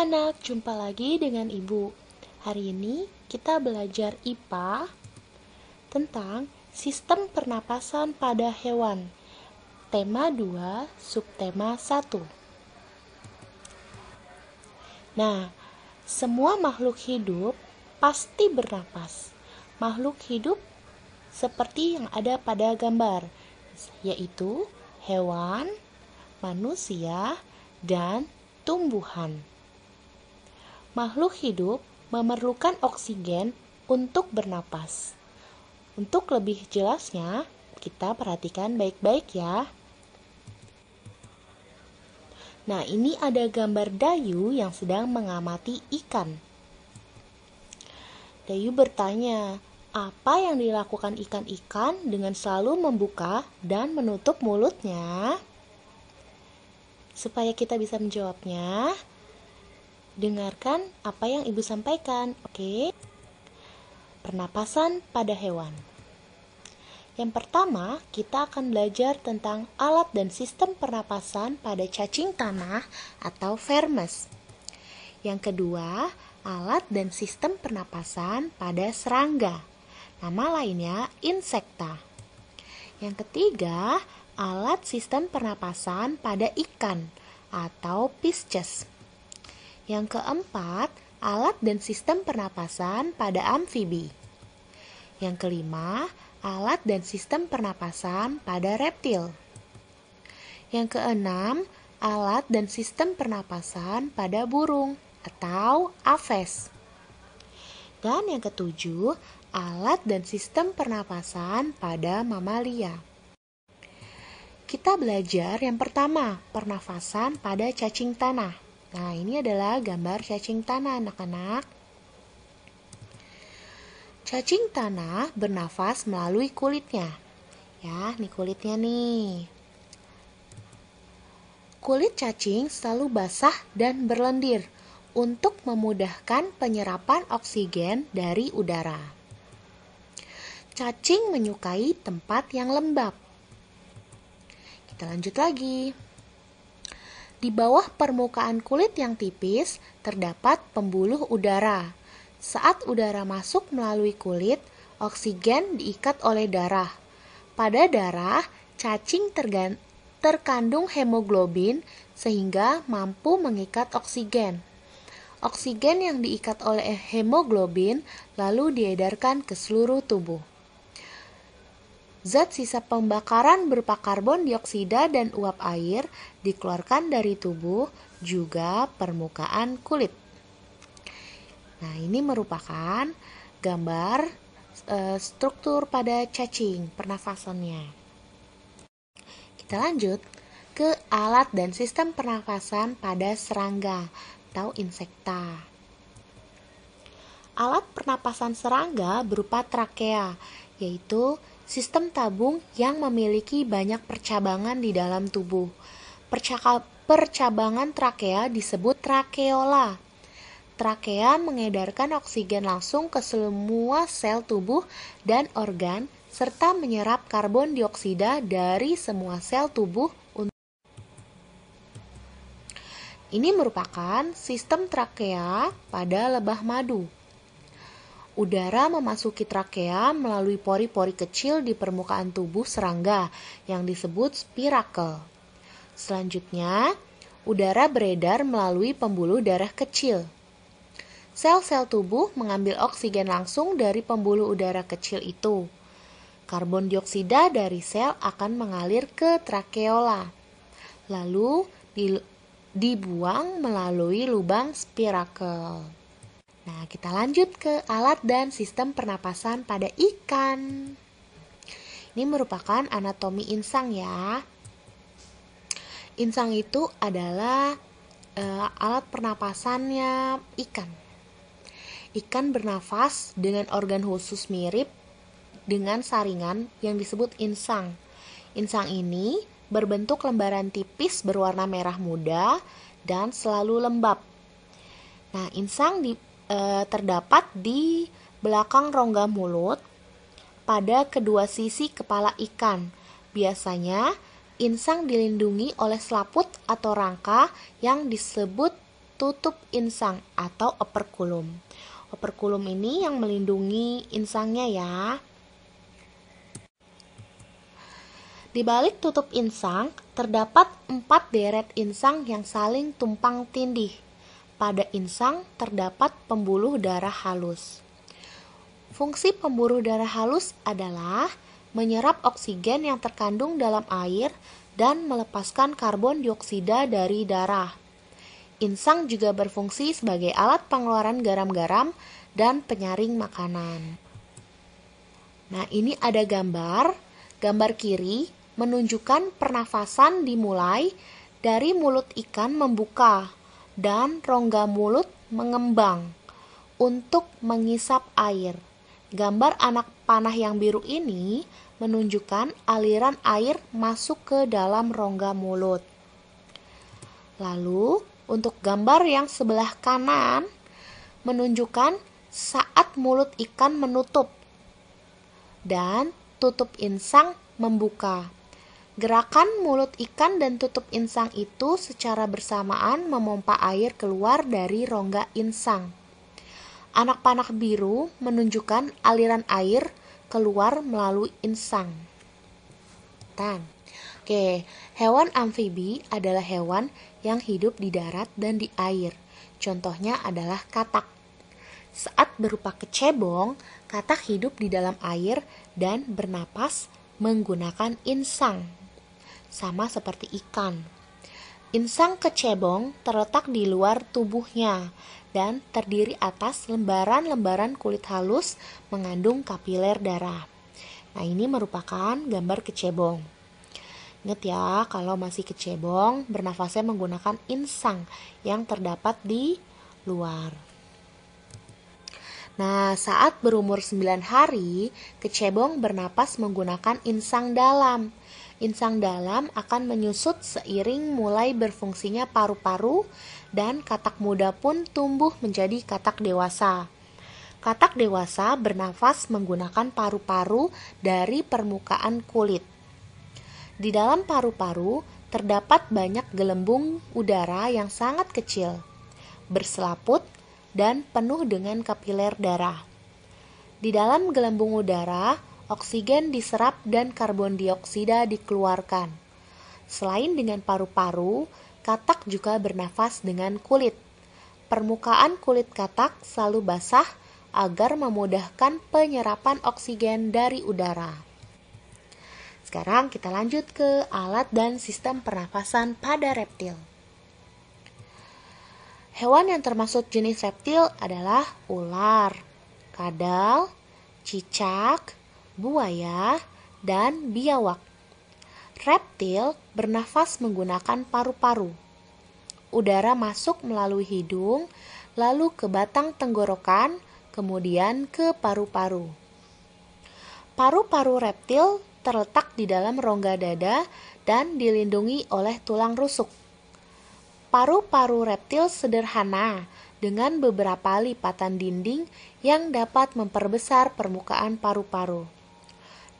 anak-anak, jumpa lagi dengan Ibu. Hari ini kita belajar IPA tentang sistem pernapasan pada hewan. Tema 2, subtema 1. Nah, semua makhluk hidup pasti bernapas. Makhluk hidup seperti yang ada pada gambar, yaitu hewan, manusia, dan tumbuhan makhluk hidup memerlukan oksigen untuk bernapas. Untuk lebih jelasnya, kita perhatikan baik-baik ya. Nah, ini ada gambar Dayu yang sedang mengamati ikan. Dayu bertanya, apa yang dilakukan ikan-ikan dengan selalu membuka dan menutup mulutnya? Supaya kita bisa menjawabnya, Dengarkan apa yang ibu sampaikan, oke? Pernapasan pada hewan. Yang pertama, kita akan belajar tentang alat dan sistem pernapasan pada cacing tanah atau vermes. Yang kedua, alat dan sistem pernapasan pada serangga. Nama lainnya insekta. Yang ketiga, alat sistem pernapasan pada ikan atau pisces. Yang keempat, alat dan sistem pernapasan pada amfibi. Yang kelima, alat dan sistem pernapasan pada reptil. Yang keenam, alat dan sistem pernapasan pada burung atau aves. Dan yang ketujuh, alat dan sistem pernapasan pada mamalia. Kita belajar yang pertama, pernafasan pada cacing tanah. Nah, ini adalah gambar cacing tanah anak-anak. Cacing tanah bernafas melalui kulitnya. Ya, ini kulitnya nih. Kulit cacing selalu basah dan berlendir untuk memudahkan penyerapan oksigen dari udara. Cacing menyukai tempat yang lembab. Kita lanjut lagi. Di bawah permukaan kulit yang tipis terdapat pembuluh udara. Saat udara masuk melalui kulit, oksigen diikat oleh darah. Pada darah, cacing terkandung hemoglobin sehingga mampu mengikat oksigen. Oksigen yang diikat oleh hemoglobin lalu diedarkan ke seluruh tubuh. Zat sisa pembakaran berupa karbon dioksida dan uap air dikeluarkan dari tubuh juga permukaan kulit. Nah, ini merupakan gambar e, struktur pada cacing pernafasannya. Kita lanjut ke alat dan sistem pernafasan pada serangga atau insekta. Alat pernapasan serangga berupa trakea, yaitu sistem tabung yang memiliki banyak percabangan di dalam tubuh. Percaka, percabangan trakea disebut trakeola. Trakea mengedarkan oksigen langsung ke semua sel tubuh dan organ serta menyerap karbon dioksida dari semua sel tubuh ini merupakan sistem trakea pada lebah madu. Udara memasuki trakea melalui pori-pori kecil di permukaan tubuh serangga yang disebut spirakel. Selanjutnya, udara beredar melalui pembuluh darah kecil. Sel-sel tubuh mengambil oksigen langsung dari pembuluh udara kecil itu. Karbon dioksida dari sel akan mengalir ke trakeola, lalu dibuang melalui lubang spirakel. Nah, kita lanjut ke alat dan sistem pernapasan pada ikan. Ini merupakan anatomi insang ya. Insang itu adalah e, alat pernapasannya ikan. Ikan bernafas dengan organ khusus mirip dengan saringan yang disebut insang. Insang ini berbentuk lembaran tipis berwarna merah muda dan selalu lembab. Nah, insang di e, terdapat di belakang rongga mulut pada kedua sisi kepala ikan. Biasanya, insang dilindungi oleh selaput atau rangka yang disebut tutup insang atau operkulum. Operkulum ini yang melindungi insangnya ya. Di balik tutup insang terdapat empat deret insang yang saling tumpang tindih. Pada insang terdapat pembuluh darah halus. Fungsi pembuluh darah halus adalah menyerap oksigen yang terkandung dalam air dan melepaskan karbon dioksida dari darah. Insang juga berfungsi sebagai alat pengeluaran garam-garam dan penyaring makanan. Nah, ini ada gambar. Gambar kiri menunjukkan pernafasan dimulai dari mulut ikan membuka dan rongga mulut mengembang untuk mengisap air. Gambar anak panah yang biru ini menunjukkan aliran air masuk ke dalam rongga mulut. Lalu, untuk gambar yang sebelah kanan menunjukkan saat mulut ikan menutup dan tutup insang membuka. Gerakan mulut ikan dan tutup insang itu secara bersamaan memompa air keluar dari rongga insang. Anak panah biru menunjukkan aliran air keluar melalui insang. Tan. Oke, hewan amfibi adalah hewan yang hidup di darat dan di air. Contohnya adalah katak. Saat berupa kecebong, katak hidup di dalam air dan bernapas menggunakan insang sama seperti ikan. Insang kecebong terletak di luar tubuhnya dan terdiri atas lembaran-lembaran kulit halus mengandung kapiler darah. Nah, ini merupakan gambar kecebong. Ingat ya, kalau masih kecebong, bernafasnya menggunakan insang yang terdapat di luar. Nah, saat berumur 9 hari, kecebong bernapas menggunakan insang dalam insang dalam akan menyusut seiring mulai berfungsinya paru-paru dan katak muda pun tumbuh menjadi katak dewasa. Katak dewasa bernafas menggunakan paru-paru dari permukaan kulit. Di dalam paru-paru terdapat banyak gelembung udara yang sangat kecil, berselaput, dan penuh dengan kapiler darah. Di dalam gelembung udara oksigen diserap dan karbon dioksida dikeluarkan. Selain dengan paru-paru, katak juga bernafas dengan kulit. Permukaan kulit katak selalu basah agar memudahkan penyerapan oksigen dari udara. Sekarang kita lanjut ke alat dan sistem pernafasan pada reptil. Hewan yang termasuk jenis reptil adalah ular, kadal, cicak, buaya, dan biawak. Reptil bernafas menggunakan paru-paru. Udara masuk melalui hidung, lalu ke batang tenggorokan, kemudian ke paru-paru. Paru-paru reptil terletak di dalam rongga dada dan dilindungi oleh tulang rusuk. Paru-paru reptil sederhana, dengan beberapa lipatan dinding yang dapat memperbesar permukaan paru-paru.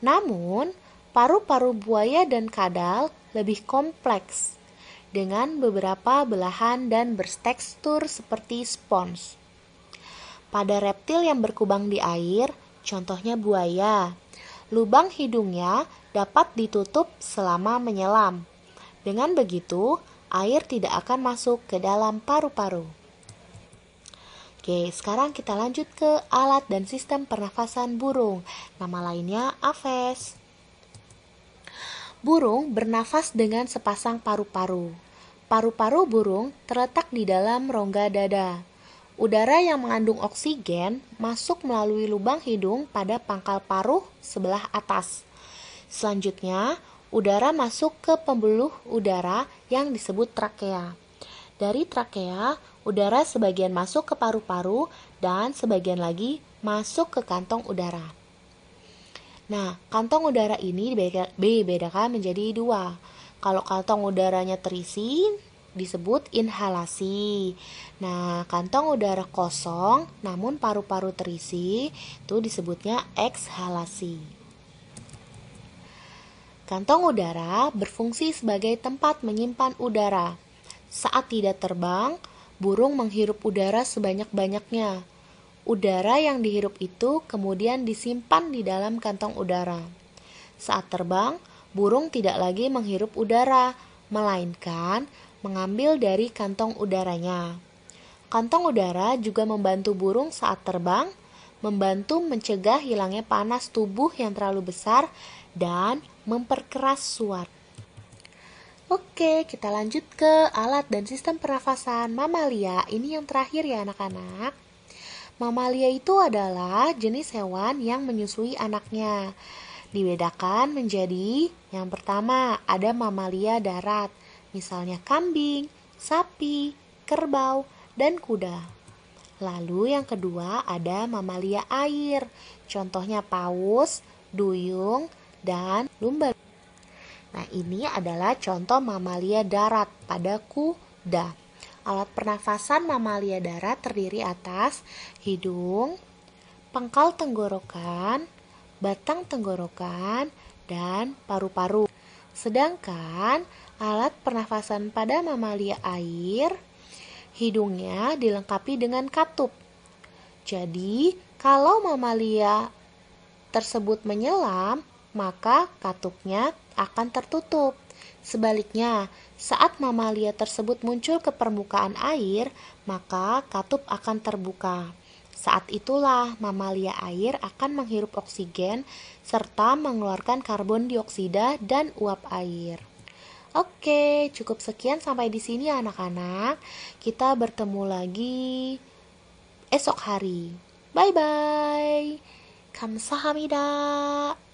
Namun, paru-paru buaya dan kadal lebih kompleks dengan beberapa belahan dan bertekstur seperti spons. Pada reptil yang berkubang di air, contohnya buaya, lubang hidungnya dapat ditutup selama menyelam. Dengan begitu, air tidak akan masuk ke dalam paru-paru. Oke, sekarang kita lanjut ke alat dan sistem pernafasan burung. Nama lainnya aves. Burung bernafas dengan sepasang paru-paru. Paru-paru burung terletak di dalam rongga dada. Udara yang mengandung oksigen masuk melalui lubang hidung pada pangkal paruh sebelah atas. Selanjutnya, udara masuk ke pembuluh udara yang disebut trakea. Dari trakea, udara sebagian masuk ke paru-paru dan sebagian lagi masuk ke kantong udara. Nah, kantong udara ini dibedakan menjadi dua. Kalau kantong udaranya terisi, disebut inhalasi. Nah, kantong udara kosong namun paru-paru terisi, itu disebutnya ekshalasi. Kantong udara berfungsi sebagai tempat menyimpan udara. Saat tidak terbang, burung menghirup udara sebanyak-banyaknya. Udara yang dihirup itu kemudian disimpan di dalam kantong udara. Saat terbang, burung tidak lagi menghirup udara, melainkan mengambil dari kantong udaranya. Kantong udara juga membantu burung saat terbang, membantu mencegah hilangnya panas tubuh yang terlalu besar, dan memperkeras suara. Oke, kita lanjut ke alat dan sistem pernafasan mamalia. Ini yang terakhir ya anak-anak. Mamalia itu adalah jenis hewan yang menyusui anaknya. Dibedakan menjadi yang pertama ada mamalia darat, misalnya kambing, sapi, kerbau, dan kuda. Lalu yang kedua ada mamalia air, contohnya paus, duyung, dan lumba. lumba Nah, ini adalah contoh mamalia darat pada kuda. Alat pernafasan mamalia darat terdiri atas hidung, pangkal tenggorokan, batang tenggorokan, dan paru-paru. Sedangkan alat pernafasan pada mamalia air, hidungnya dilengkapi dengan katup. Jadi, kalau mamalia tersebut menyelam, maka katupnya akan tertutup. Sebaliknya, saat mamalia tersebut muncul ke permukaan air, maka katup akan terbuka. Saat itulah mamalia air akan menghirup oksigen serta mengeluarkan karbon dioksida dan uap air. Oke, cukup sekian sampai di sini anak-anak. Kita bertemu lagi esok hari. Bye bye. Kamsahamnida.